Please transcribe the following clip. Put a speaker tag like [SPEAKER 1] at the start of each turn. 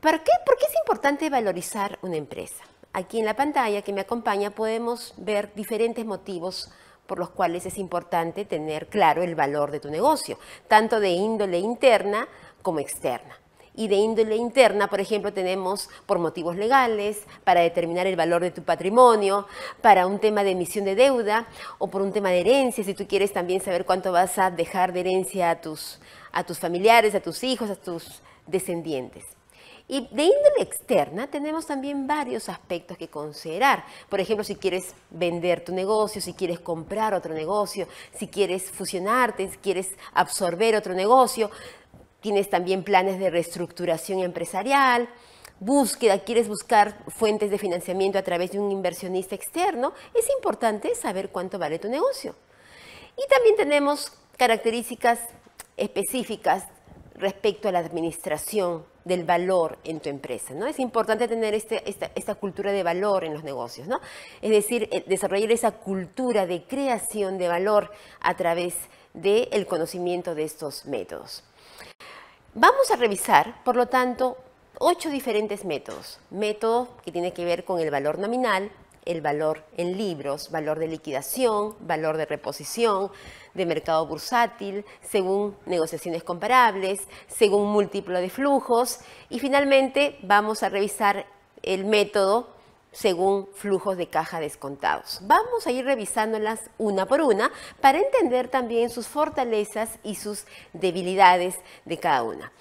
[SPEAKER 1] ¿Por qué? ¿Por qué es importante valorizar una empresa? Aquí en la pantalla que me acompaña podemos ver diferentes motivos por los cuales es importante tener claro el valor de tu negocio, tanto de índole interna como externa. Y de índole interna, por ejemplo, tenemos por motivos legales, para determinar el valor de tu patrimonio, para un tema de emisión de deuda o por un tema de herencia, si tú quieres también saber cuánto vas a dejar de herencia a tus familiares, a tus hijos, a tus descendientes. Y de índole externa tenemos también varios aspectos que considerar. Por ejemplo, si quieres vender tu negocio, si quieres comprar otro negocio, si quieres fusionarte, si quieres absorber otro negocio, tienes también planes de reestructuración empresarial, búsqueda, quieres buscar fuentes de financiamiento a través de un inversionista externo, es importante saber cuánto vale tu negocio. Y también tenemos características específicas respecto a la administración del valor en tu empresa, ¿no? Es importante tener este, esta, cultura de valor en los negocios, ¿no? Es decir, eh, desarrollar esa cultura de creación de valor a través del conocimiento de estos métodos. Vamos a revisar, por lo tanto, ocho diferentes métodos. Método que tiene que ver con el valor nominal, el valor en libros, valor de liquidación, valor de reposición, de mercado bursátil, según negociaciones comparables, según múltiplo de flujos y finalmente vamos a revisar el método según flujos de caja descontados. Vamos a ir revisándolas una por una para entender también sus fortalezas y sus debilidades de cada una.